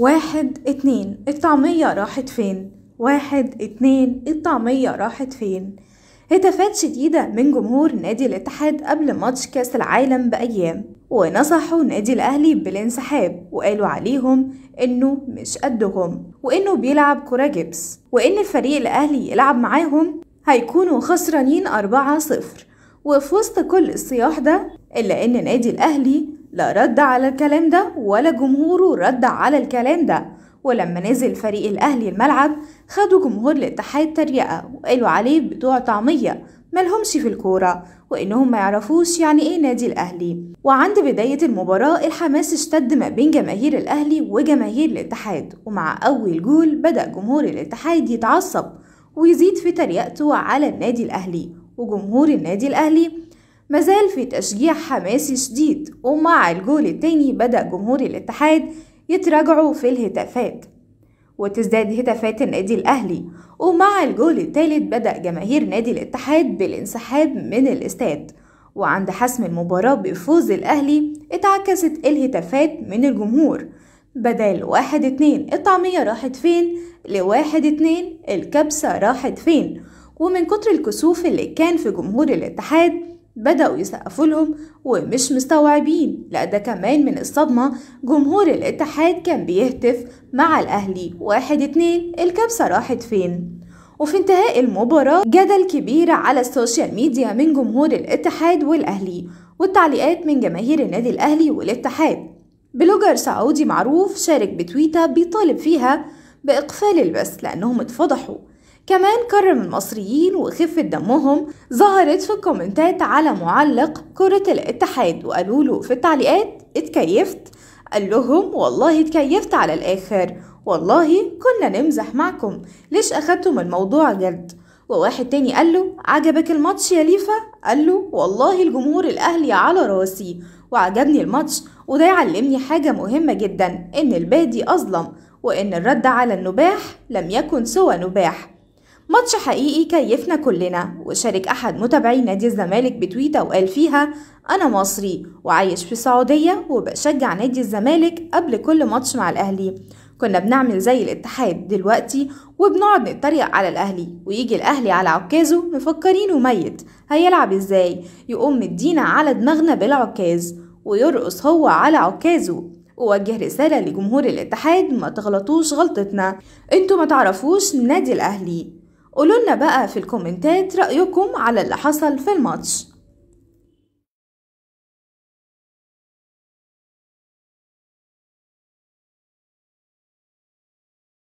واحد اتنين الطعمية راحت فين واحد اتنين الطعمية راحت فين هتافات شديدة من جمهور نادي الاتحاد قبل ماتش كاس العالم بأيام ونصحوا نادي الأهلي بالانسحاب وقالوا عليهم إنه مش قدهم وإنه بيلعب كرة جبس وإن الفريق الأهلي يلعب معاهم هيكونوا خسرانين أربعة صفر وفي وسط كل الصياح ده إلا إن نادي الأهلي لا رد على الكلام ده ولا جمهوره رد على الكلام ده ولما نزل فريق الأهلي الملعب خدوا جمهور الاتحاد تريقة وقالوا عليه بتوع طعمية ملهمش في الكورة وإنهم ما يعرفوش يعني إيه نادي الأهلي وعند بداية المباراة الحماس اشتد ما بين جماهير الأهلي وجماهير الاتحاد ومع أول جول بدأ جمهور الاتحاد يتعصب ويزيد في تريقته على النادي الأهلي وجمهور النادي الأهلي مازال في تشجيع حماسي شديد ومع الجول التاني بدأ جمهور الاتحاد يتراجعوا في الهتافات وتزداد هتافات النادي الأهلي ومع الجول التالت بدأ جماهير نادي الاتحاد بالانسحاب من الاستاد وعند حسم المباراة بفوز الأهلي اتعكست الهتافات من الجمهور بدل واحد اتنين الطعمية راحت فين لواحد اتنين الكبسة راحت فين ومن كتر الكسوف اللي كان في جمهور الاتحاد بدأوا يسقفوا لهم ومش مستوعبين لا ده كمان من الصدمة جمهور الاتحاد كان بيهتف مع الأهلي واحد اتنين الكبسة راحت فين وفي انتهاء المباراة جدل كبير على السوشيال ميديا من جمهور الاتحاد والأهلي والتعليقات من جماهير النادي الأهلي والاتحاد بلوجر سعودي معروف شارك بتويتة بيطالب فيها بإقفال البث لأنهم اتفضحوا كمان كرم المصريين وخفة دمهم ظهرت في الكومنتات على معلق كرة الاتحاد وقالوا له في التعليقات اتكيفت قال لهم والله اتكيفت على الآخر والله كنا نمزح معكم ليش أخدتم الموضوع جد وواحد تاني قال له عجبك الماتش يا ليفا قال له والله الجمهور الأهلي على راسي وعجبني الماتش وده يعلمني حاجة مهمة جدا إن البادي أظلم وإن الرد على النباح لم يكن سوى نباح ماتش حقيقي كيفنا كلنا وشارك أحد متابعي نادي الزمالك بتويتة وقال فيها أنا مصري وعايش في السعودية وبشجع نادي الزمالك قبل كل ماتش مع الأهلي كنا بنعمل زي الاتحاد دلوقتي وبنقعد نتريق على الأهلي ويجي الأهلي على عكازه مفكرينه ميت هيلعب ازاي يقوم مدينا على دماغنا بالعكاز ويرقص هو على عكازه ووجه رسالة لجمهور الاتحاد ما تغلطوش غلطتنا انتوا ما تعرفوش نادي الاهلي قولولنا بقى في الكومنتات رأيكم على اللي حصل في الماتش